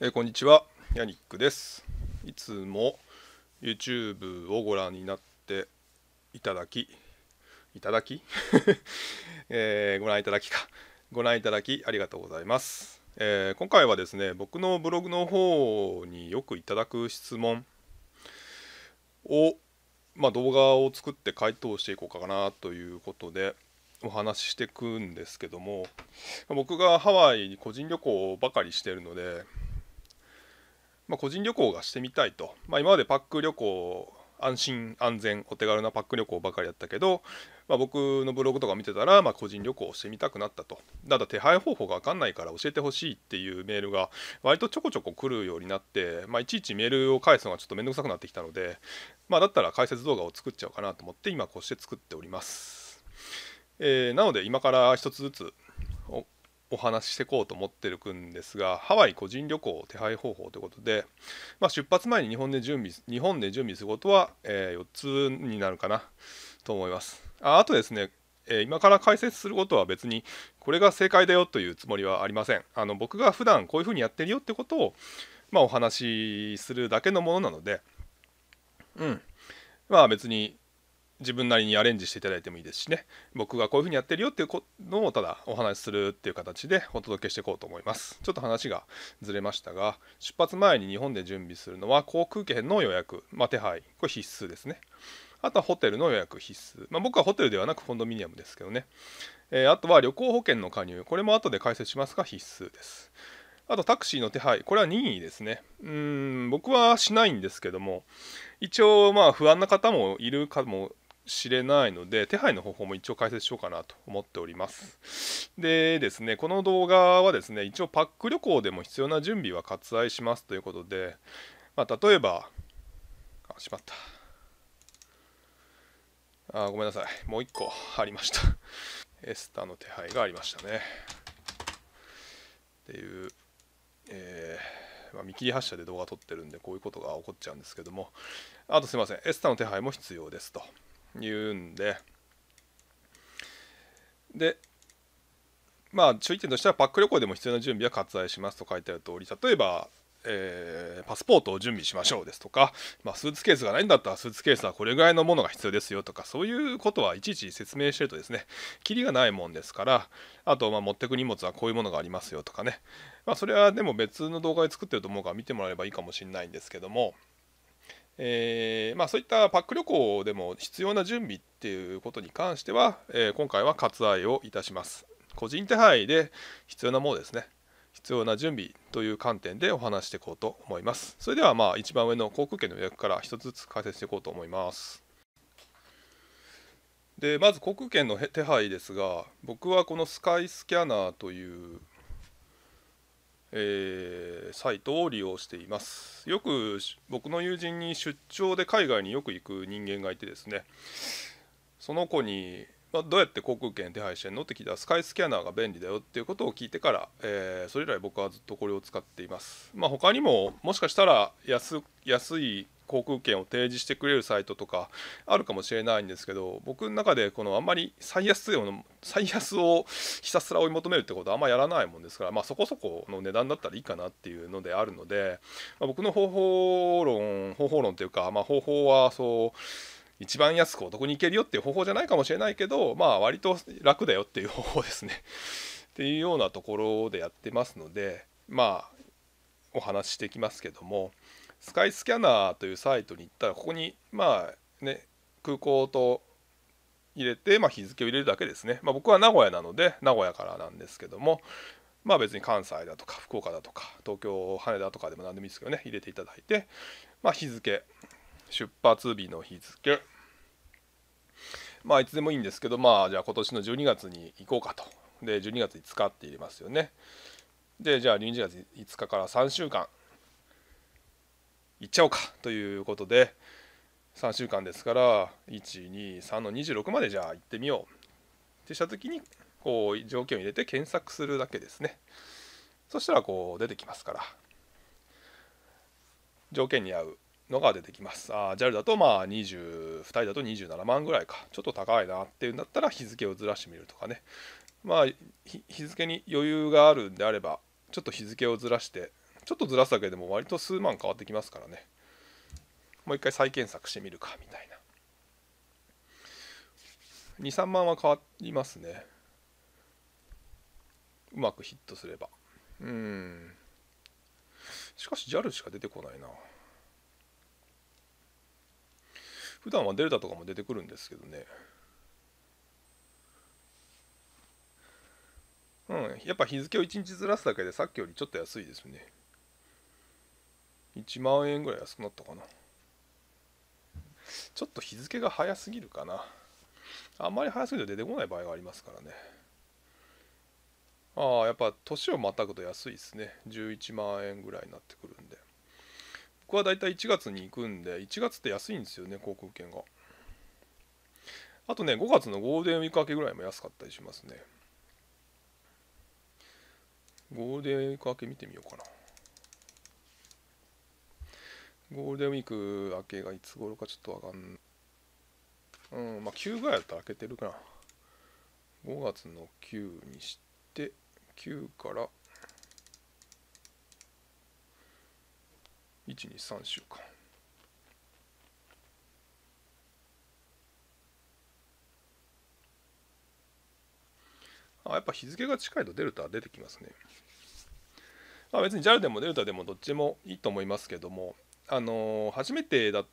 えー、こんにちはヤニックですいつも YouTube をご覧になっていただきいただき、えー、ご覧いただきかご覧いただきありがとうございます、えー、今回はですね僕のブログの方によくいただく質問をまあ、動画を作って回答していこうかなということでお話ししていくんですけども僕がハワイに個人旅行ばかりしてるのでまあ、個人旅行がしてみたいと、まあ、今までパック旅行安心安全お手軽なパック旅行ばかりだったけど、まあ、僕のブログとか見てたら、まあ、個人旅行をしてみたくなったとただ手配方法が分かんないから教えてほしいっていうメールが割とちょこちょこ来るようになって、まあ、いちいちメールを返すのがちょっと面倒くさくなってきたので、まあ、だったら解説動画を作っちゃおうかなと思って今こうして作っております、えー、なので今から一つずつお話ししていこうと思ってるくんですがハワイ個人旅行手配方法ということで、まあ、出発前に日本で準備日本で準備することは、え4つになるかなと思いますああとですね、え今から解説することは別にこれが正解だよというつもりはありませんあの僕が普段こういうふうにやってるよってことを、まあ、お話しするだけのものなのでうんまあ別に自分なりにアレンジしていただいてもいいですしね僕がこういうふうにやってるよっていうのをただお話しするっていう形でお届けしていこうと思いますちょっと話がずれましたが出発前に日本で準備するのは航空券の予約、まあ、手配これ必須ですねあとはホテルの予約必須、まあ、僕はホテルではなくコンドミニアムですけどね、えー、あとは旅行保険の加入これも後で解説しますが必須ですあとタクシーの手配、これは任意ですね。うん、僕はしないんですけども、一応、まあ、不安な方もいるかもしれないので手配の方法も一応解説しようかなと思っておりますでですねこの動画はですね一応パック旅行でも必要な準備は割愛しますということで、まあ、例えばあしまったあごめんなさいもう1個ありましたエスタの手配がありましたねっていう、えー、まあ、見切り発車で動画撮ってるんでこういうことが起こっちゃうんですけどもあとすいませんエスタの手配も必要ですと言うんででまあ注意点としてはパック旅行でも必要な準備は割愛しますと書いてある通り例えばえー、パスポートを準備しましょうですとか、まあ、スーツケースがないんだったらスーツケースはこれぐらいのものが必要ですよとかそういうことはいちいち説明してるとですねキリがないもんですからあとま持ってく荷物はこういうものがありますよとかね、まあ、それはでも別の動画で作ってると思うから見てもらえばいいかもしれないんですけどもえー、まあ、そういったパック旅行でも必要な準備っていうことに関しては、えー、今回は割愛をいたします。個人手配で必要なものですね。必要な準備という観点でお話していこうと思います。それではまあ一番上の航空券の予約から1つずつ解説していこうと思います。でまず航空券の手配ですが僕はこのスカイスキャナーというえー、サイトを利用していますよく僕の友人に出張で海外によく行く人間がいてですねその子に、まあ、どうやって航空券手配してんのって聞いたらスカイスキャナーが便利だよっていうことを聞いてから、えー、それ以来僕はずっとこれを使っていますまあ他にももしかしたら安安い航空券を提示してくれるサイトとかあるかもしれないんですけど僕の中でこのあんまり最安の最安をひたすら追い求めるってことはあんまやらないもんですから、まあ、そこそこの値段だったらいいかなっていうのであるので、まあ、僕の方法論方法論というか、まあ、方法はそう一番安くお得に行けるよっていう方法じゃないかもしれないけどまあ割と楽だよっていう方法ですね っていうようなところでやってますのでまあお話していきますけどもスカイスキャナーというサイトに行ったらここにまあね空港と入れて、まあ、日付を入れるだけですね、まあ、僕は名古屋なので名古屋からなんですけどもまあ別に関西だとか福岡だとか東京羽田とかでも何でもいいですけどね入れていただいて、まあ、日付出発日の日付まあいつでもいいんですけどまあじゃあ今年の12月に行こうかとで12月5日って入れますよねでじゃあ12月5日から3週間行っちゃおうかということで3週間ですから123の26までじゃあ行ってみようってした時にこう条件を入れて検索するだけですねそしたらこう出てきますから条件に合うのが出てきますあ JAL だとまあ22人だと27万ぐらいかちょっと高いなっていうんだったら日付をずらしてみるとかねまあ日付に余裕があるんであればちょっと日付をずらしてちょっとずらすだけでも割と数万変わってきますからねもう一回再検索してみるかみたいな23万は変わりますねうまくヒットすればうんしかし JAL しか出てこないな普段はデルタとかも出てくるんですけどねうんやっぱ日付を1日ずらすだけでさっきよりちょっと安いですね1万円ぐらい安くなったかなちょっと日付が早すぎるかなあんまり早すぎると出てこない場合がありますからねああやっぱ年をまたぐと安いですね11万円ぐらいになってくるんで僕はだいたい1月に行くんで1月って安いんですよね航空券があとね5月のゴールデンウィーク明けぐらいも安かったりしますねゴールデンウィーク明け見てみようかなゴールデンウィーク明けがいつ頃かちょっとわかんうん、まあ9ぐらいだったら開けてるかな。5月の9にして、9から123週間。あ、やっぱ日付が近いとデルタ出てきますね。まあ別に JAL でもデルタでもどっちもいいと思いますけども、あの初めてだ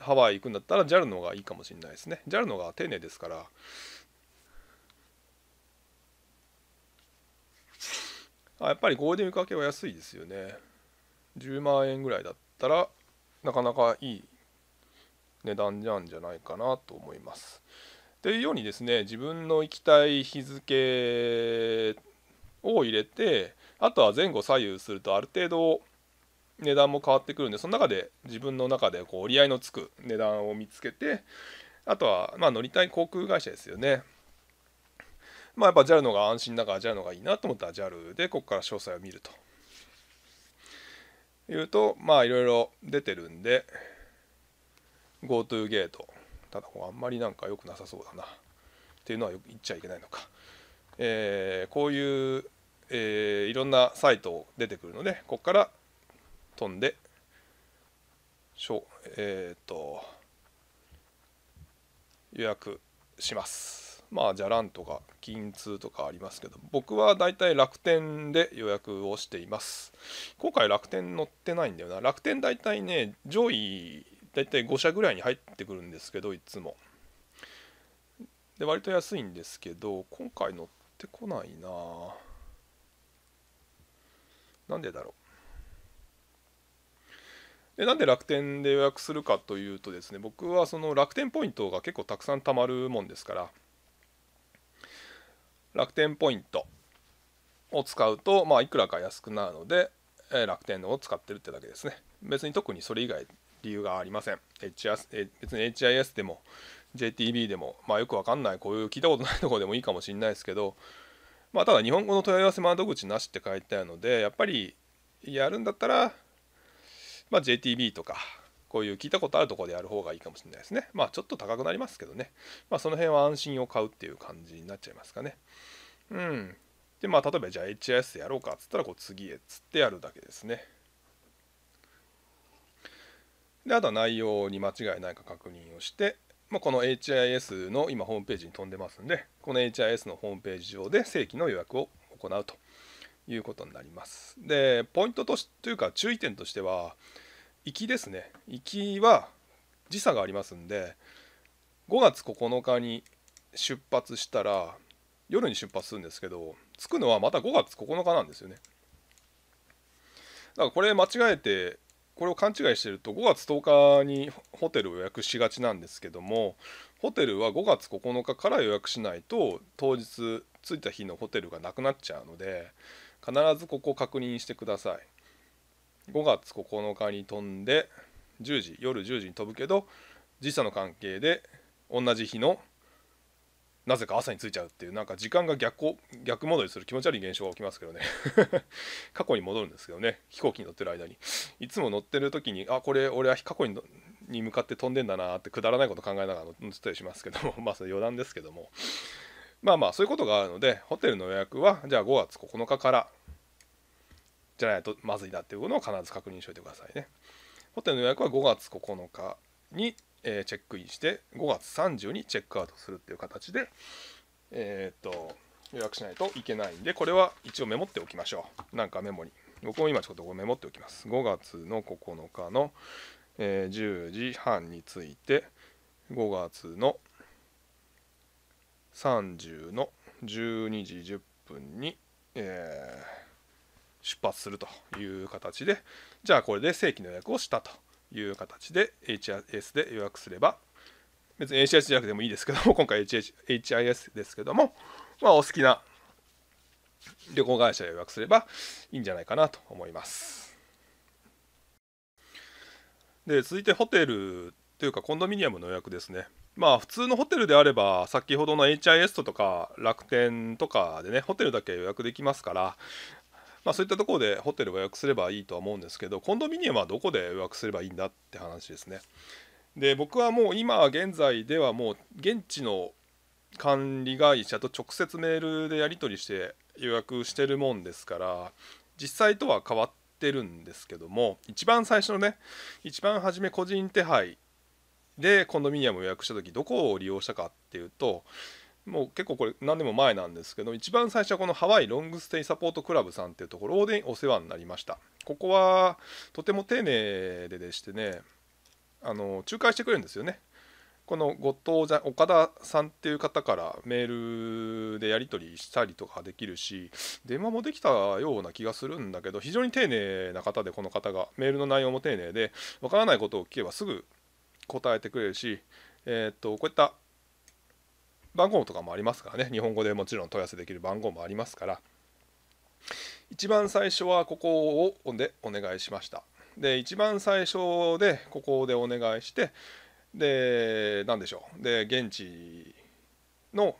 ハワイ行くんだったら JAL の方がいいかもしれないですね JAL の方が丁寧ですからあやっぱりゴールデンウィーク明けは安いですよね10万円ぐらいだったらなかなかいい値段じゃんじゃないかなと思いますというようにですね自分の行きたい日付を入れてあとは前後左右するとある程度値段も変わってくるんでその中で自分の中でこう折り合いのつく値段を見つけてあとはま乗りたい航空会社ですよねまあやっぱ JAL のが安心だから JAL のがいいなと思ったら JAL でここから詳細を見るというとまあいろいろ出てるんで GoTo ゲートただあんまりなんか良くなさそうだなっていうのはよく言っちゃいけないのか、えー、こういう、えー、いろんなサイト出てくるのでここから飛んでしょえっ、ー、と予約しますまあじゃらんとか金通とかありますけど僕はだいたい楽天で予約をしています今回楽天乗ってないんだよな楽天だいたいね上位だいたい5社ぐらいに入ってくるんですけどいつもで割と安いんですけど今回乗ってこないななんでだろうでなんで楽天で予約するかというとですね僕はその楽天ポイントが結構たくさん貯まるもんですから楽天ポイントを使うと、まあ、いくらか安くなるので、えー、楽天のを使ってるってだけですね別に特にそれ以外理由がありません HS、えー、別に HIS でも JTB でも、まあ、よくわかんないこういう聞いたことないとこでもいいかもしれないですけど、まあ、ただ日本語の問い合わせ窓口なしって書いてあるのでやっぱりやるんだったらまあ、JTB とかこういう聞いたことあるところでやる方がいいかもしれないですねまあちょっと高くなりますけどねまあその辺は安心を買うっていう感じになっちゃいますかねうんでまあ例えばじゃあ HIS やろうかっつったらこう次へっつってやるだけですねであとは内容に間違いないか確認をしてまあ、この HIS の今ホームページに飛んでますんで、この HIS のホームページ上で正規の予約を行うということになります。で、ポイントとしというか注意点としては、行きですね行きは時差がありますんで5月9日に出発したら夜に出発するんですけど着くのはまた5月9日なんですよねだからこれ間違えてこれを勘違いしてると5月10日にホテルを予約しがちなんですけどもホテルは5月9日から予約しないと当日着いた日のホテルがなくなっちゃうので必ずここ確認してください5月9日に飛んで10時夜10時に飛ぶけど時差の関係で同じ日のなぜか朝に着いちゃうっていうなんか時間が逆逆戻りする気持ち悪い現象が起きますけどね 過去に戻るんですけどね飛行機に乗ってる間にいつも乗ってる時にあこれ俺は過去にに向かって飛んでんだなってくだらないこと考えながら乗ってたりしますけども まあそれ余談ですけどもまあまあそういうことがあるのでホテルの予約はじゃあ5月9日からじゃないとまずいだっていうのを必ず確認しておいてくださいね。ホテルの予約は5月9日に、えチェックインして5月30にチェックアウトするっていう形で、えっと予約しないといけないんでこれは一応メモっておきましょう。なんかメモに。僕も今ちょっとメモっておきます。5月の9日の、え10時半について5月の30の12時10分に、えー出発するという形でじゃあこれで正規の予約をしたという形で HIS で予約すれば別に HIS じゃなくてもいいですけども 今回 HIS ですけどもまあお好きな旅行会社で予約すればいいんじゃないかなと思いますで続いてホテルというかコンドミニアムの予約ですねまあ普通のホテルであれば先ほどの HIS とか楽天とかでねホテルだけ予約できますからまあ、そういったところでホテルを予約すればいいとは思うんですけどコンドミニアムはどこで予約すればいいんだって話ですねで僕はもう今現在ではもう現地の管理会社と直接メールでやり取りして予約してるもんですから実際とは変わってるんですけども一番最初のね一番初め個人手配でコンドミニアムを予約した時どこを利用したかっていうともう結構これ何年も前なんですけど一番最初はこのハワイロングステイサポートクラブさんっていうところでお世話になりましたここはとても丁寧ででしてねあの仲介してくれるんですよねこの後藤じゃ岡田さんっていう方からメールでやり取りしたりとかできるし電話もできたような気がするんだけど非常に丁寧な方でこの方がメールの内容も丁寧でわからないことを聞けばすぐ答えてくれるしえっ、とこういった番号とかもありますからね日本語でもちろん問い合わせできる番号もありますから一番最初はここをでお願いしましたで一番最初でここでお願いしてで何でしょうで現地の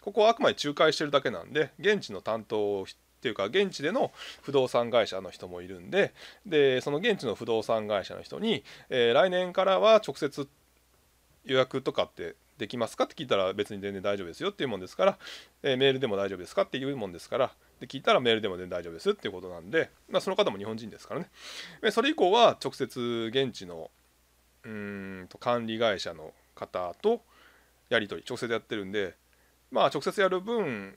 ここはあくまで仲介してるだけなんで現地の担当っていうか現地での不動産会社の人もいるんででその現地の不動産会社の人に、えー、来年からは直接予約とかってできますかって聞いたら別に全然大丈夫ですよっていうもんですから、えー、メールでも大丈夫ですかっていうもんですからで聞いたらメールでも全然大丈夫ですっていうことなんで、まあ、その方も日本人ですからねそれ以降は直接現地のうんと管理会社の方とやり取り直接やってるんでまあ直接やる分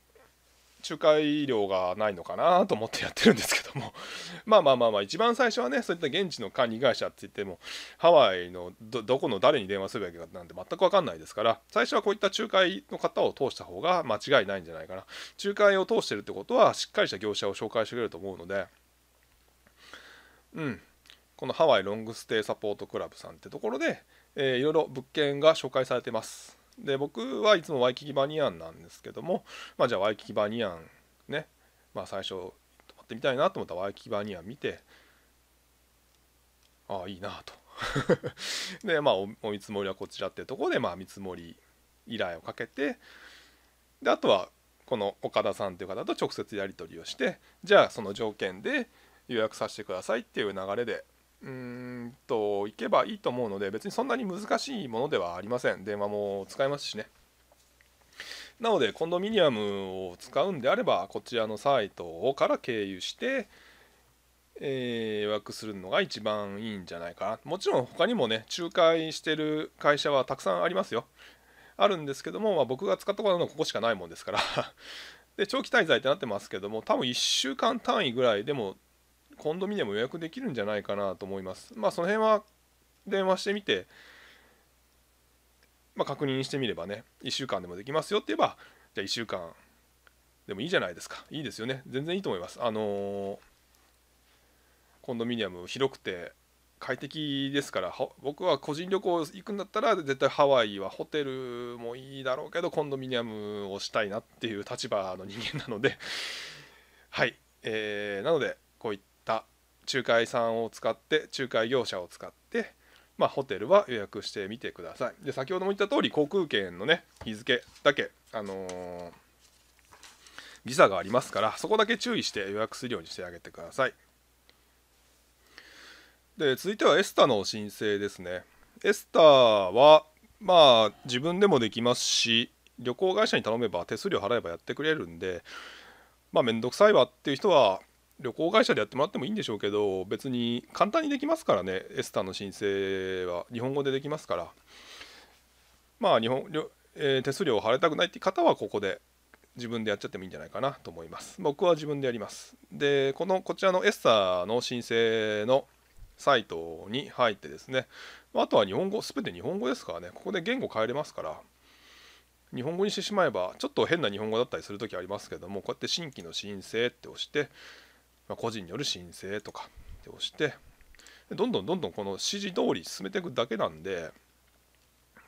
仲介料がないのかなと思ってやってるんですけども まあまあまあまあ一番最初はねそういった現地の管理会社って言ってもハワイのどこの誰に電話すべきかなんて全く分かんないですから最初はこういった仲介の方を通した方が間違いないんじゃないかな仲介を通してるってことはしっかりした業者を紹介してくれると思うのでうんこのハワイロングステイサポートクラブさんってところで、えー、いろいろ物件が紹介されてますで僕はいつもワイキキバニヤンなんですけども、まあ、じゃあワイキキバニヤンね、まあ、最初泊まってみたいなと思ったらワイキキバニヤン見てああいいなと でまあお見積もりはこちらっていうところで、まあ、見積もり依頼をかけてであとはこの岡田さんという方と直接やり取りをしてじゃあその条件で予約させてくださいっていう流れでうんと行けばいいと思うので別にそんなに難しいものではありません電話も使えますしねなのでコンドミニアムを使うんであればこちらのサイトから経由して、えー、予約するのが一番いいんじゃないかなもちろん他にもね仲介してる会社はたくさんありますよあるんですけども、まあ、僕が使ったことのここしかないもんですから で長期滞在ってなってますけども多分1週間単位ぐらいでもコンドミニアム予約できるんじゃないかなと思います。まあ、その辺は電話してみて、まあ、確認してみればね、1週間でもできますよって言えば、じゃあ1週間でもいいじゃないですか。いいですよね。全然いいと思います。あのー、コンドミニアム広くて快適ですから、僕は個人旅行行くんだったら、絶対ハワイはホテルもいいだろうけど、コンドミニアムをしたいなっていう立場の人間なのではい。えー、なので、こういった仲介さんを使って仲介業者を使って、まあ、ホテルは予約してみてくださいで先ほども言った通り航空券のね日付だけあのー、時差がありますからそこだけ注意して予約するようにしてあげてくださいで続いてはエスタの申請ですねエスタはまあ自分でもできますし旅行会社に頼めば手数料払えばやってくれるんでまあ面倒くさいわっていう人は旅行会社でやってもらってもいいんでしょうけど別に簡単にできますからねエスタの申請は日本語でできますからまあ日本、えー、手数料を払いたくないって方はここで自分でやっちゃってもいいんじゃないかなと思います僕は自分でやりますでこのこちらのエスタの申請のサイトに入ってですねあとは日本語全て日本語ですからねここで言語変えれますから日本語にしてしまえばちょっと変な日本語だったりする時ありますけどもこうやって新規の申請って押してま個人による申請とかをしてどんどんどんどんこの指示通り進めていくだけなんで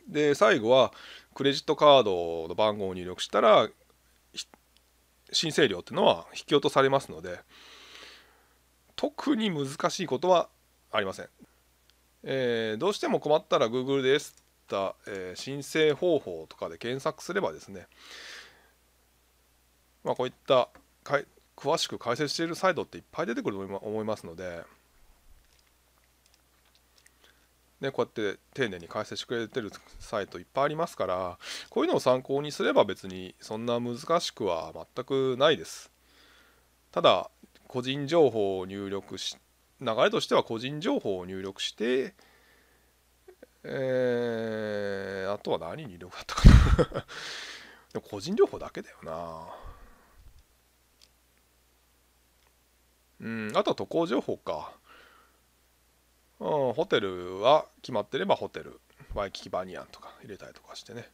で最後はクレジットカードの番号を入力したら申請料っていうのは引き落とされますので特に難しいことはありません、えー、どうしても困ったら Google でエスえー、申請方法とかで検索すればですね、まあ、こういった詳しく解説しているサイトっていっぱい出てくると思いますので、ね、こうやって丁寧に解説してくれてるサイトいっぱいありますからこういうのを参考にすれば別にそんな難しくは全くないですただ個人情報を入力し流れとしては個人情報を入力してえー、あとは何入力だったかな 個人情報だけだよなうん、あとは渡航情報か。うん、ホテルは決まってればホテル、ワイキキバニアンとか入れたりとかしてね。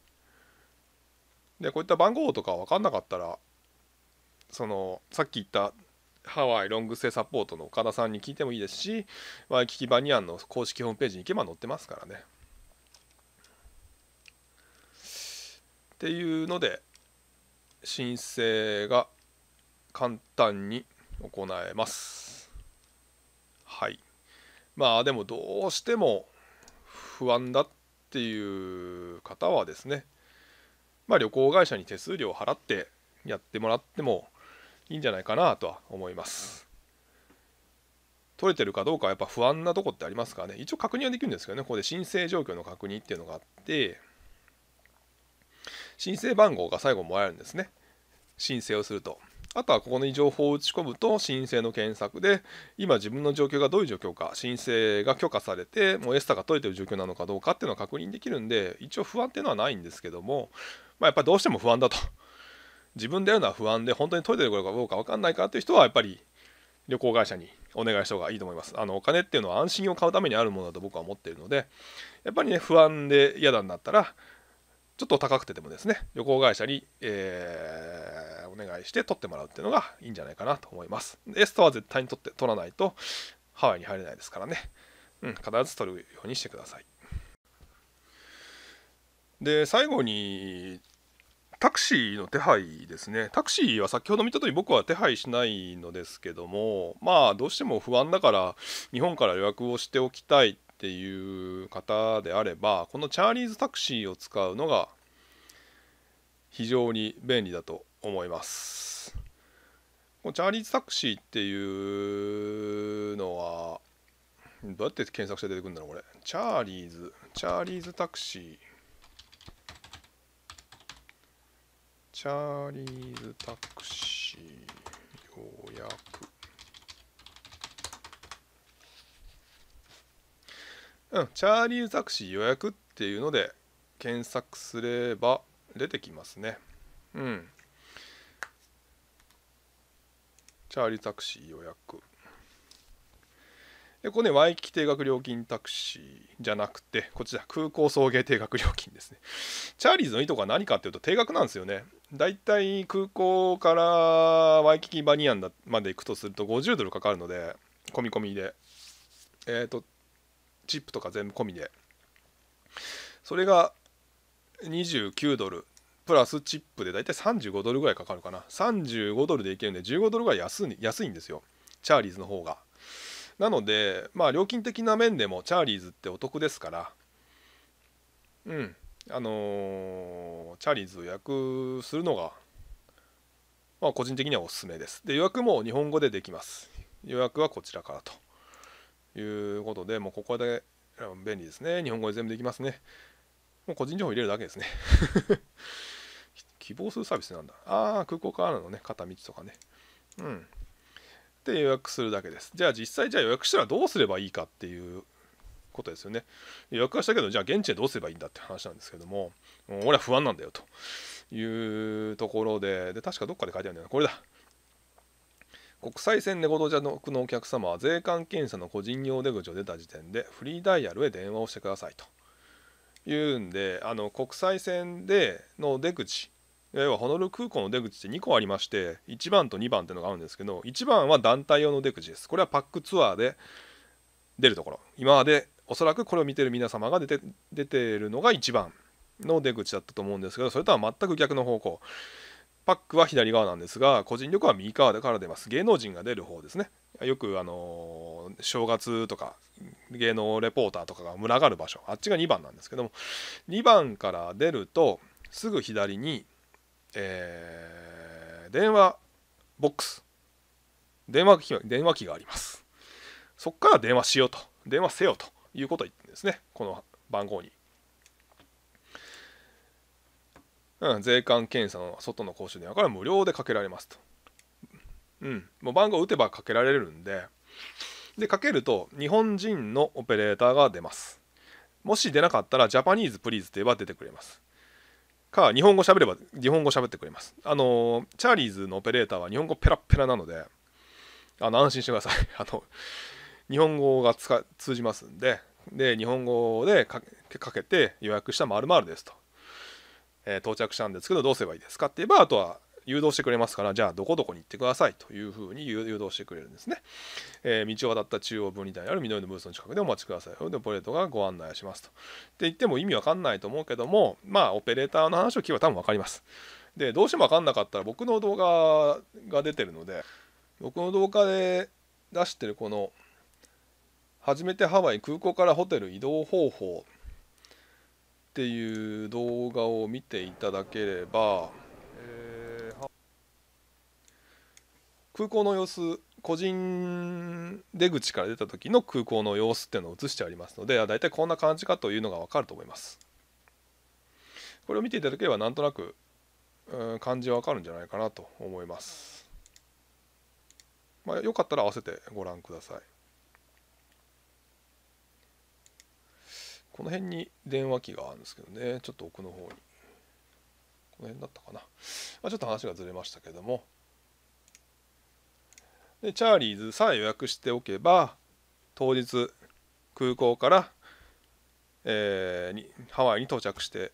で、こういった番号とか分かんなかったら、その、さっき言ったハワイロングステイサポートの岡田さんに聞いてもいいですし、ワイキキバニアンの公式ホームページに行けば載ってますからね。っていうので、申請が簡単に行えます。はい。まあでもどうしても不安だっていう方はですね、まあ、旅行会社に手数料を払ってやってもらってもいいんじゃないかなとは思います。取れてるかどうかはやっぱ不安なとこってありますからね。一応確認はできるんですけどね、ここで申請状況の確認っていうのがあって、申請番号が最後もらえるんですね。申請をすると。あとはここに情報を打ち込むと申請の検索で今自分の状況がどういう状況か申請が許可されてもうエスタが取れてる状況なのかどうかっていうのを確認できるんで一応不安っていうのはないんですけども、まあ、やっぱりどうしても不安だと自分でやるのは不安で本当に取れてるかどうか分かんないかっていう人はやっぱり旅行会社にお願いした方がいいと思います。あのお金っていうのは安心を買うためにあるものだと僕は思っているのでやっぱりね不安で嫌だんだったらちょっと高くてでもですね、旅行会社に、えー、お願いして取ってもらうっていうのがいいんじゃないかなと思います。エストは絶対に取って取らないとハワイに入れないですからね。うん、必ず取るようにしてください。で、最後に、タクシーの手配ですね。タクシーは先ほど見たとおり僕は手配しないのですけども、まあどうしても不安だから日本から予約をしておきたいっていう方であればこのチャーリーズタクシーを使うのが非常に便利だと思います。チャーリーズタクシーっていうのはどうやって検索して出てくるんだろうこれチャーリーズチャーリーズタクシーチャーリーズタクシー予約うん、チャーリータクシー予約っていうので検索すれば出てきますね。うん。チャーリータクシー予約。で、ここね、ワイキキ定額料金タクシーじゃなくて、こちら、空港送迎定額料金ですね。チャーリーズのいいとこは何かっていうと、定額なんですよね。だいたい空港からワイキキバニアンまで行くとすると50ドルかかるので、込み込みで。えっ、ー、と、チップとか全部込みでそれが29ドルプラスチップでだいたい35ドルぐらいかかるかな35ドルでいけるんで15ドルぐらい安い安いんですよチャーリーズの方がなのでまあ料金的な面でもチャーリーズってお得ですからうんあのー、チャーリーズを予約するのがまあ個人的にはおすすめですで予約も日本語でできます予約はこちらからということで、もうここで便利ですね。日本語で全部できますね。もう個人情報入れるだけですね。希望するサービスなんだ。ああ、空港からのね、片道とかね。うん。で、予約するだけです。じゃあ実際、じゃあ予約したらどうすればいいかっていうことですよね。予約はしたけど、じゃあ現地でどうすればいいんだって話なんですけども、も俺は不安なんだよというところで、で、確かどっかで書いてあるんだよな。これだ。国際線でご同車のお客様は税関検査の個人用出口を出た時点でフリーダイヤルへ電話をしてくださいというんであの国際線での出口いわゆるホノルル空港の出口って2個ありまして1番と2番っていうのがあるんですけど1番は団体用の出口ですこれはパックツアーで出るところ今までおそらくこれを見てる皆様が出て出てるのが1番の出口だったと思うんですけどそれとは全く逆の方向パックは左側なんですが個人力は右側から出ます芸能人が出る方ですねよくあの正月とか芸能レポーターとかが群がる場所あっちが2番なんですけども2番から出るとすぐ左に、えー、電話ボックス電話機電話機がありますそこから電話しようと電話せよということを言ってんですねこの番号にうん、税関検査の外の講習電話から無料でかけられますと。うん、もう番号打てばかけられるんで、で、かけると日本人のオペレーターが出ます。もし出なかったら、ジャパニーズプリーズって言えば出てくれます。か、日本語喋れば、日本語喋ってくれます。あの、チャーリーズのオペレーターは日本語ペラペラなので、あの、安心してください。あの、日本語が通じますんで、で、日本語でかけて予約した〇〇ですと。え到着したんですけどどうすればいいですかって言えばあとは誘導してくれますからじゃあどこどこに行ってくださいというふうに誘導してくれるんですね、えー、道を渡った中央分離帯にある緑のブースの近くでお待ちくださいでオペレートがご案内しますとって言っても意味わかんないと思うけどもまあオペレーターの話を聞けば多分分かりますでどうしてもわかんなかったら僕の動画が出てるので僕の動画で出してるこの初めてハワイ空港からホテル移動方法っていう動画を見ていただければ、空港の様子個人出口から出た時の空港の様子っていうのを映してありますので大体こんな感じかというのが分かると思いますこれを見ていただければなんとなく、うん、感じ分かるんじゃないかなと思います、まあ、よかったら合わせてご覧くださいこの辺に電話機があるんですけどねちょっと奥の方にこの辺だったかな、まあ、ちょっと話がずれましたけどもでチャーリーズさえ予約しておけば当日空港から、えー、にハワイに到着して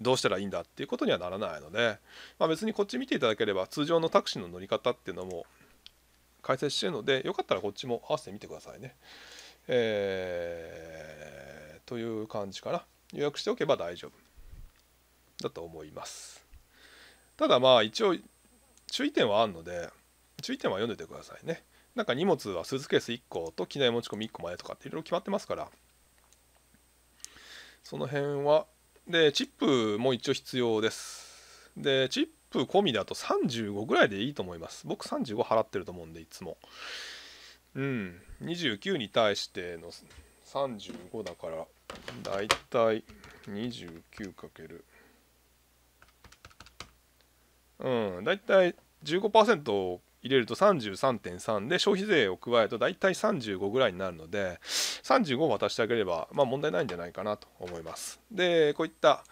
どうしたらいいんだっていうことにはならないので、まあ、別にこっち見ていただければ通常のタクシーの乗り方っていうのも解説してるのでよかったらこっちも合わせてみてくださいね。えーという感じかな予約しておけば大丈夫だと思いますただまあ一応注意点はあるので注意点は読んでてくださいねなんか荷物はスーツケース1個と機内持ち込み1個前とかっていろいろ決まってますからその辺はでチップも一応必要ですでチップ込みだと35ぐらいでいいと思います僕35払ってると思うんでいつもうん29に対しての35だからだいたい 29× うんだいたい15%を入れると33.3で消費税を加えると大体35ぐらいになるので35を渡してあげればまあ問題ないんじゃないかなと思いますでこういった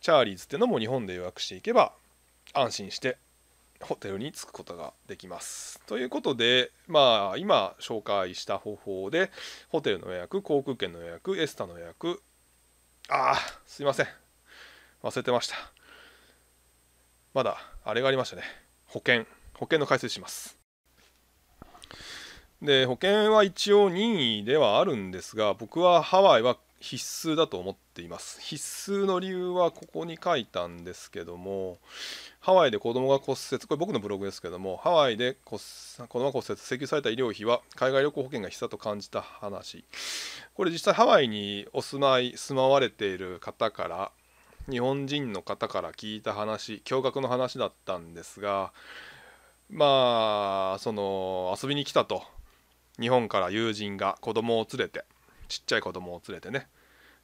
チャーリーズっていうのも日本で予約していけば安心してホテルに着くことができます。ということで、まあ、今紹介した方法で、ホテルの予約、航空券の予約、エスタの予約、ああ、すいません。忘れてました。まだ、あれがありましたね。保険。保険の解説します。で、保険は一応任意ではあるんですが、僕はハワイは必須だと思っています必須の理由はここに書いたんですけどもハワイで子供が骨折これ僕のブログですけどもハワイで骨子供が骨折請求された医療費は海外旅行保険が必須だと感じた話これ実際ハワイにお住まい住まわれている方から日本人の方から聞いた話驚愕の話だったんですがまあその遊びに来たと日本から友人が子供を連れてちっちゃい子供を連れてね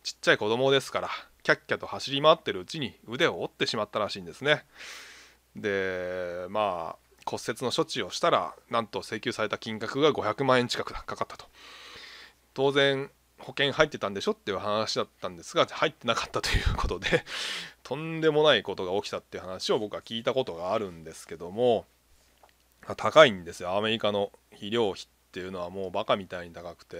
ちっちゃい子供ですからキャッキャと走り回ってるうちに腕を折ってしまったらしいんですねでまあ骨折の処置をしたらなんと請求された金額が500万円近くかかったと当然保険入ってたんでしょっていう話だったんですが入ってなかったということでとんでもないことが起きたっていう話を僕は聞いたことがあるんですけども高いんですよアメリカの肥料費っていうのはもうバカみたいに高くて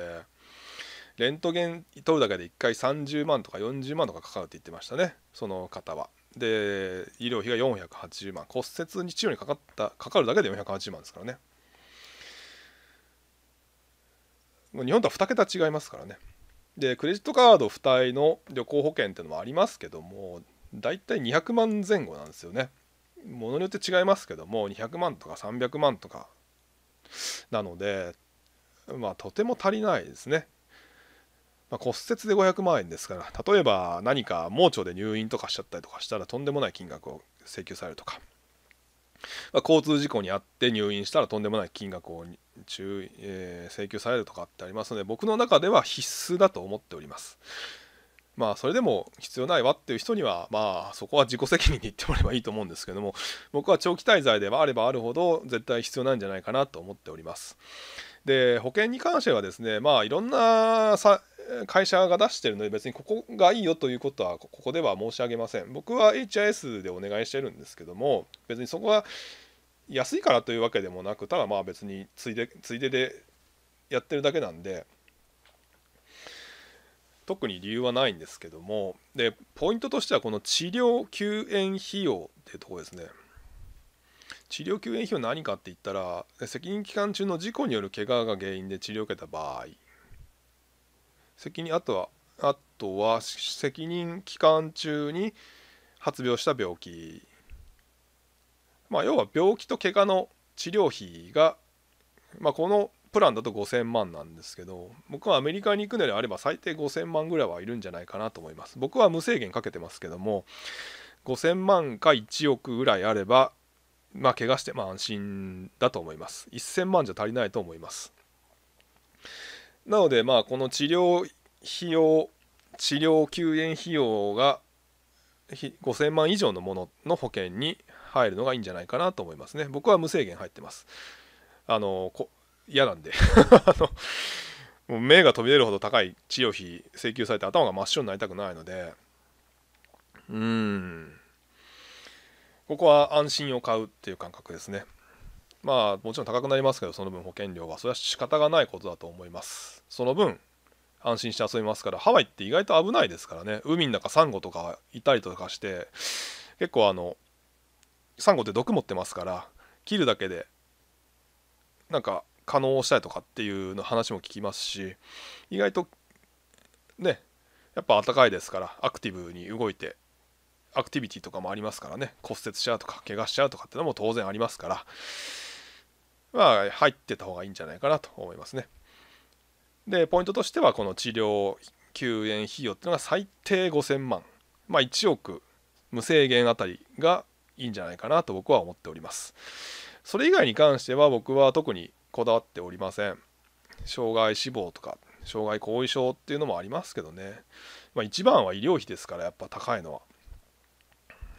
レントゲン取るだけで1回30万とか40万とかかかるって言ってましたねその方はで医療費が480万骨折に治療にかかったかかるだけで480万ですからね日本とは2桁違いますからねでクレジットカード付帯の旅行保険っていうのもありますけどもだいたい200万前後なんですよねものによって違いますけども200万とか300万とかなのでまあとても足りないですねまあ、骨折で500万円ですから例えば何か盲腸で入院とかしちゃったりとかしたらとんでもない金額を請求されるとか、まあ、交通事故に遭って入院したらとんでもない金額を中、えー、請求されるとかってありますので僕の中では必須だと思っております。まあそれでも必要ないわっていう人にはまあそこは自己責任で言ってもらえばいいと思うんですけども僕は長期滞在ではあればあるほど絶対必要なんじゃないかなと思っております。で保険に関してはですねまあいろんなさ会社が出してるので別にここがいいよということはここでは申し上げません僕は HIS でお願いしてるんですけども別にそこは安いからというわけでもなくただまあ別についでついででやってるだけなんで特に理由はないんですけどもでポイントとしてはこの治療救援費用っていうとこですね治療救援費用何かって言ったら責任期間中の事故による怪我が原因で治療を受けた場合責任あとはあとは責任期間中に発病した病気まあ要は病気と怪我の治療費が、まあ、このプランだと5000万なんですけど僕はアメリカに行くのであれば最低5000万ぐらいはいるんじゃないかなと思います僕は無制限かけてますけども5000万か1億ぐらいあればまあ怪我して安心だと思います1000万じゃ足りないと思いますなのでまあこの治療費用治療救援費用が5000万以上のものの保険に入るのがいいんじゃないかなと思いますね僕は無制限入ってますあの嫌なんで あのもう目が飛び出るほど高い治療費請求されて頭が真っ白になりたくないのでうんここは安心を買うっていう感覚ですねまあもちろん高くなりますけどその分保険料はそれは仕方がないことだと思いますその分安心して遊びますからハワイって意外と危ないですからね海の中サンゴとかいたりとかして結構あのサンゴって毒持ってますから切るだけでなんか可能したいとかっていうの話も聞きますし意外とねやっぱ暖かいですからアクティブに動いてアクティビティとかもありますからね骨折しちゃうとか怪我しちゃうとかってのも当然ありますからあ、入ってた方がいいんじゃないかなと思いますね。でポイントとしてはこの治療救援費用っていうのが最低5000万まあ1億無制限あたりがいいんじゃないかなと僕は思っております。それ以外に関しては僕は特にこだわっておりません。障害死亡とか障害後遺症っていうのもありますけどね、まあ、一番は医療費ですからやっぱ高いのは。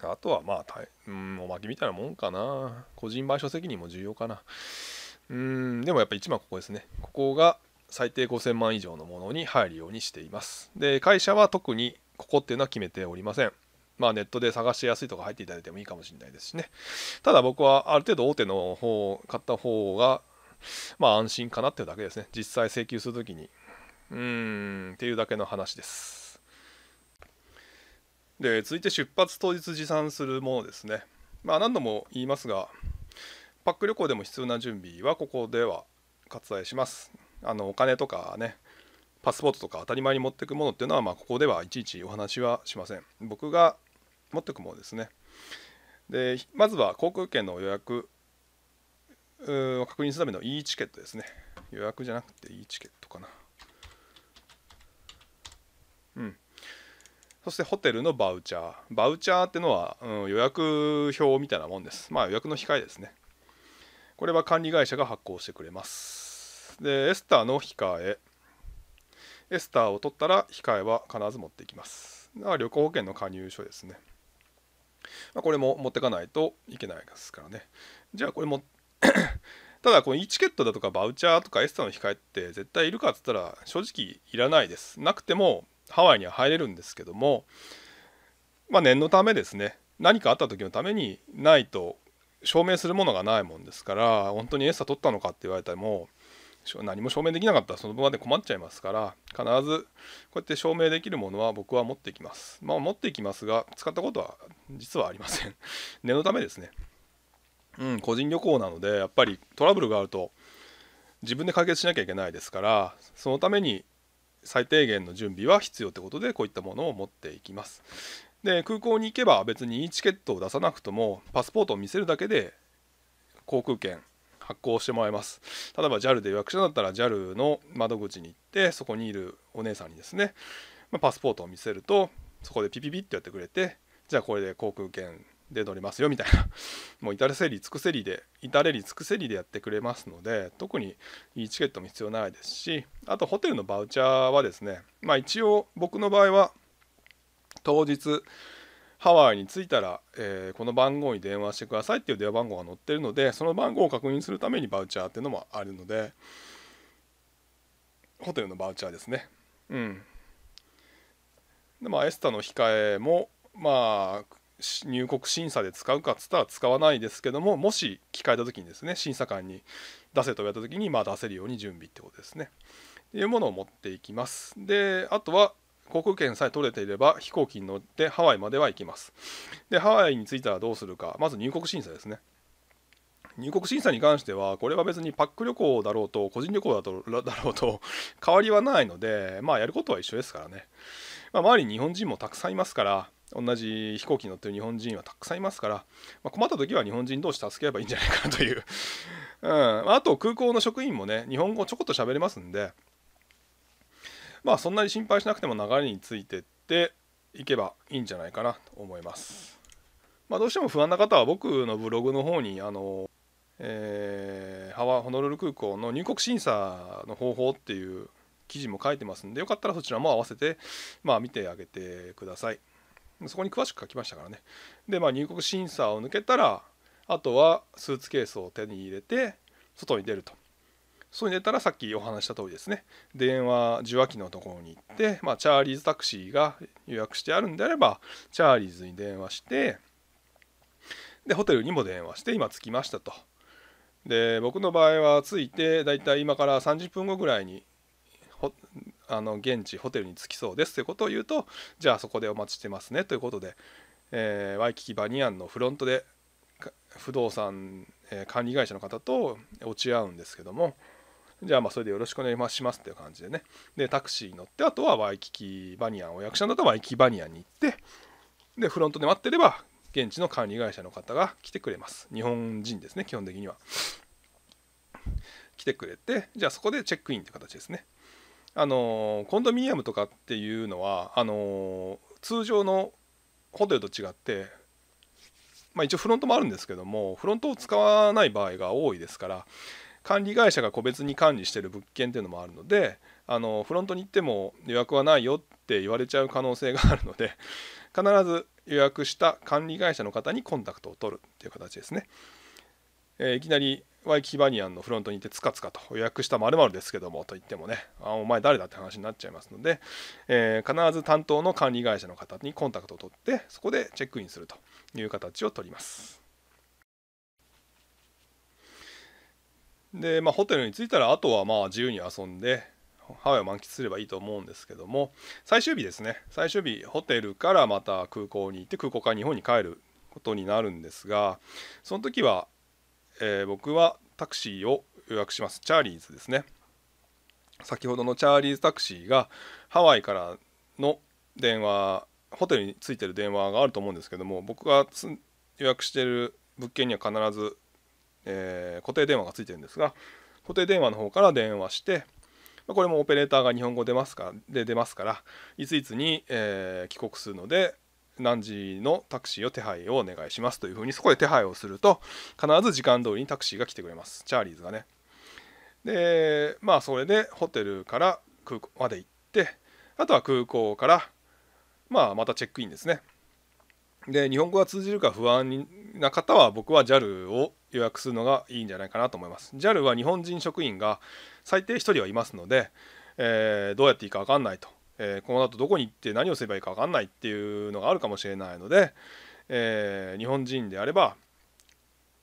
あとはまあ、うん、おまけみたいなもんかな。個人賠償責任も重要かな。うん、でもやっぱ一番ここですね。ここが最低5000万以上のものに入るようにしています。で、会社は特にここっていうのは決めておりません。まあ、ネットで探しやすいとか入っていただいてもいいかもしれないですしね。ただ僕はある程度大手の方を買った方が、まあ安心かなっていうだけですね。実際請求するときに。うーん、っていうだけの話です。で続いて出発当日持参するものですね、まあ、何度も言いますがパック旅行でも必要な準備はここでは割愛しますあのお金とかねパスポートとか当たり前に持っていくものっていうのは、まあ、ここではいちいちお話はしません僕が持っていくものですねでまずは航空券の予約を確認するための e チケットですね予約じゃなくて e チケットかなそしてホテルのバウチャー。バウチャーってのは、うん、予約表みたいなもんです。まあ予約の控えですね。これは管理会社が発行してくれます。で、エスターの控え。エスターを取ったら控えは必ず持っていきます。だから旅行保険の加入書ですね。まあ、これも持ってかないといけないですからね。じゃあこれも ただこの E チケットだとかバウチャーとかエスターの控えって絶対いるかっつったら正直いらないです。なくてもハワイには入れるんですけども、まあ、念のためですね何かあった時のためにないと証明するものがないもんですから本当にエッサ取ったのかって言われても何も証明できなかったらその場で困っちゃいますから必ずこうやって証明できるものは僕は持ってきます。まあ持ってきますが使ったことは実はありません。念のためですね。うん、個人旅行なのでやっぱりトラブルがあると自分で解決しなきゃいけないですからそのために最低限の準備は必要ってことでこういったものを持っていきます。で空港に行けば別にいいチケットを出さなくともパスポートを見せるだけで航空券発行してもらえます。例えば JAL で予約者だったら JAL の窓口に行ってそこにいるお姉さんにですね、まパスポートを見せるとそこでピピピってやってくれてじゃあこれで航空券で乗りますよみたいな もう至れせり尽くせりで至れり尽くせりでやってくれますので特にいいチケットも必要ないですしあとホテルのバウチャーはですねまあ一応僕の場合は当日ハワイに着いたら、えー、この番号に電話してくださいっていう電話番号が載ってるのでその番号を確認するためにバウチャーっていうのもあるのでホテルのバウチャーですねうんでまあエスタの控えもまあ入国審査で使うかっつったら使わないですけどももし聞かれた時にですね審査官に出せと言われた時にまあ出せるように準備ってことですねていうものを持っていきますであとは航空券さえ取れていれば飛行機に乗ってハワイまでは行きますでハワイに着いたらどうするかまず入国審査ですね入国審査に関してはこれは別にパック旅行だろうと個人旅行だと だろうと変わりはないのでまあやることは一緒ですからね、まあ、周りに日本人もたくさんいますから同じ飛行機に乗ってる日本人はたくさんいますから、まあ、困った時は日本人同士助ければいいんじゃないかなという うん、あと空港の職員もね日本語ちょこっと喋れますんでまあそんなに心配しなくても流れについてっていけばいいんじゃないかなと思います、まあ、どうしても不安な方は僕のブログの方にあのえー、ハワホノルル空港の入国審査の方法っていう記事も書いてますんでよかったらそちらも合わせて、まあ、見てあげてください。そこに詳しく書きましたからねで、まあ、入国審査を抜けたらあとはスーツケースを手に入れて外に出ると外に出たらさっきお話した通りですね電話受話器のところに行って、まあ、チャーリーズタクシーが予約してあるんであればチャーリーズに電話してでホテルにも電話して今着きましたとで僕の場合は着いてだいたい今から30分後ぐらいにあの現地ホテルに着きそうですということを言うとじゃあそこでお待ちしてますねということで、えー、ワイキキバニアンのフロントで不動産、えー、管理会社の方と落ち合うんですけどもじゃあまあそれでよろしくお願いしますっていう感じでねでタクシーに乗ってあとはワイキキバニアンお役者の方はワイキキバニアンに行ってでフロントで待ってれば現地の管理会社の方が来てくれます日本人ですね基本的には来てくれてじゃあそこでチェックインという形ですねあのコンドミニアムとかっていうのはあの通常のホテルと違って、まあ、一応フロントもあるんですけどもフロントを使わない場合が多いですから管理会社が個別に管理してる物件っていうのもあるのであのフロントに行っても予約はないよって言われちゃう可能性があるので必ず予約した管理会社の方にコンタクトを取るっていう形ですね。えー、いきなりワイキキバニアンのフロントに行ってつかつかと予約した〇〇ですけどもと言ってもねあお前誰だって話になっちゃいますので、えー、必ず担当の管理会社の方にコンタクトを取ってそこでチェックインするという形をとりますで、まあ、ホテルに着いたらあとはまあ自由に遊んでハワイを満喫すればいいと思うんですけども最終日ですね最終日ホテルからまた空港に行って空港から日本に帰ることになるんですがその時はえー、僕はタクシーを予約しますチャーリーズですね先ほどのチャーリーズタクシーがハワイからの電話ホテルについてる電話があると思うんですけども僕が予約してる物件には必ず、えー、固定電話がついてるんですが固定電話の方から電話して、まこれもオペレーターが日本語出ますかで出ますからいついつに、えー、帰国するので何時のタクシーを手配をお願いしますというふうにそこで手配をすると必ず時間通りにタクシーが来てくれますチャーリーズがねでまあそれでホテルから空港まで行ってあとは空港からまあまたチェックインですねで日本語が通じるか不安な方は僕は JAL を予約するのがいいんじゃないかなと思います JAL は日本人職員が最低1人はいますので、えー、どうやっていいか分かんないとえー、この後どこに行って何をすればいいか分かんないっていうのがあるかもしれないので、えー、日本人であれば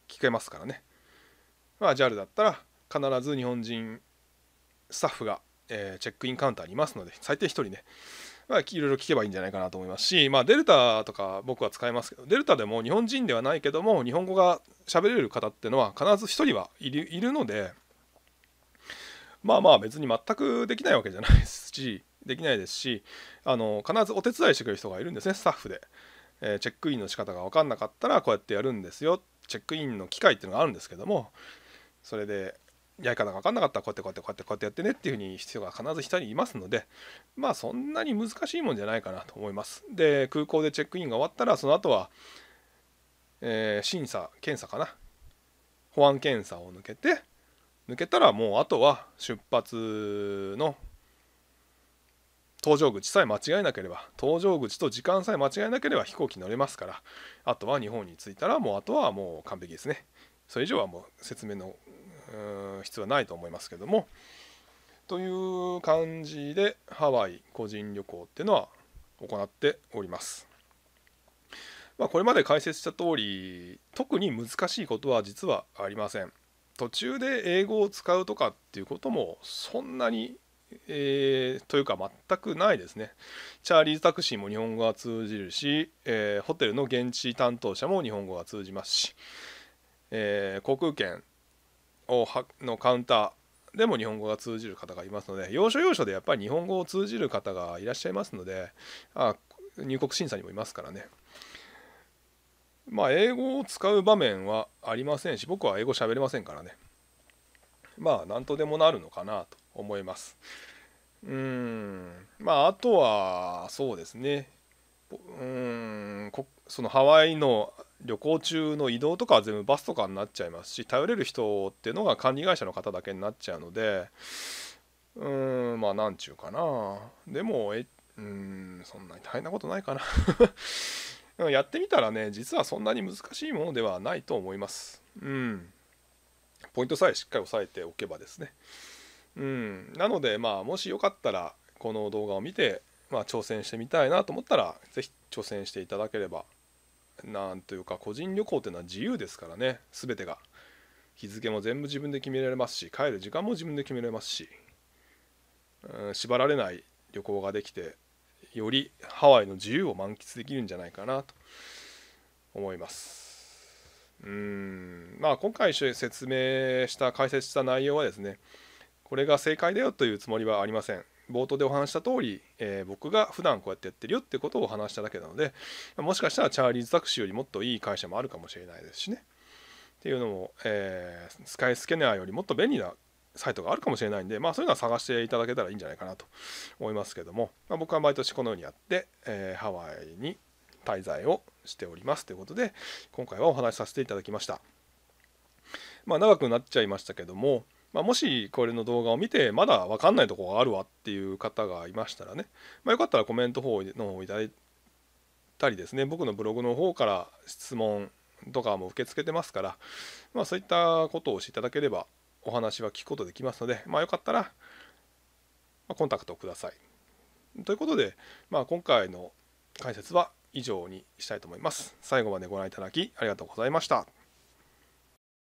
聞けますからね、まあ、JAL だったら必ず日本人スタッフが、えー、チェックインカウンターにいますので最低1人ね、まあ、いろいろ聞けばいいんじゃないかなと思いますし、まあ、デルタとか僕は使いますけどデルタでも日本人ではないけども日本語が喋れる方っていうのは必ず1人はいるいるのでまあまあ別に全くできないわけじゃないですしできないですしあの必ずお手伝いしてくれる人がいるんですねスタッフで、えー、チェックインの仕方が分かんなかったらこうやってやるんですよチェックインの機械っていうのがあるんですけどもそれでやり方が分かんなかったらこうやってこうやってこうやってこうやってやってねっていうふうに必要が必ず人にいますのでまあそんなに難しいもんじゃないかなと思いますで空港でチェックインが終わったらその後は、えー、審査検査かな保安検査を抜けて抜けたらもうあとは出発の搭乗口さえ間違えなければ搭乗口と時間さえ間違えなければ飛行機乗れますからあとは日本に着いたらもうあとはもう完璧ですねそれ以上はもう説明の必要はないと思いますけどもという感じでハワイ個人旅行っていうのは行っております、まあ、これまで解説した通り特に難しいことは実はありません途中で英語を使うとかっていうこともそんなにえー、というか全くないですね。チャーリーズタクシーも日本語が通じるし、えー、ホテルの現地担当者も日本語が通じますし、えー、航空券をはのカウンターでも日本語が通じる方がいますので、要所要所でやっぱり日本語を通じる方がいらっしゃいますので、あ入国審査にもいますからね。まあ、英語を使う場面はありませんし、僕は英語喋れませんからね。まあ、なんとでもなるのかなと。思います。うんまああとはそうですねうんそのハワイの旅行中の移動とかは全部バスとかになっちゃいますし頼れる人っていうのが管理会社の方だけになっちゃうのでうんまあなんちゅうかなでもえうんそんなに大変なことないかなでもやってみたらね実はそんなに難しいものではないと思いますうんポイントさえしっかり押さえておけばですねうん、なのでまあもしよかったらこの動画を見て、まあ、挑戦してみたいなと思ったら是非挑戦していただければなんというか個人旅行っていうのは自由ですからね全てが日付も全部自分で決められますし帰る時間も自分で決められますし、うん、縛られない旅行ができてよりハワイの自由を満喫できるんじゃないかなと思いますうんまあ今回説明した解説した内容はですねこれが正解だよというつもりはありません冒頭でお話した通り、えー、僕が普段こうやってやってるよってことをお話しただけなのでもしかしたらチャーリーズ・タクシーよりもっといい会社もあるかもしれないですしねっていうのも、えー、スカイスキよりもっと便利なサイトがあるかもしれないんで、まあ、そういうのは探していただけたらいいんじゃないかなと思いますけども、まあ、僕は毎年このようにやって、えー、ハワイに滞在をしておりますということで今回はお話しさせていただきました、まあ、長くなっちゃいましたけども、まあ、もしこれの動画を見てまだ分かんないとこがあるわっていう方がいましたらね、まあ、よかったらコメント方の方をいただいたりですね僕のブログの方から質問とかも受け付けてますから、まあ、そういったことをしていただければお話は聞くことできますので、まあ、よかったらコンタクトください。ということで、まあ、今回の解説は以上にしたいと思います。最後までご覧いただきありがとうございました。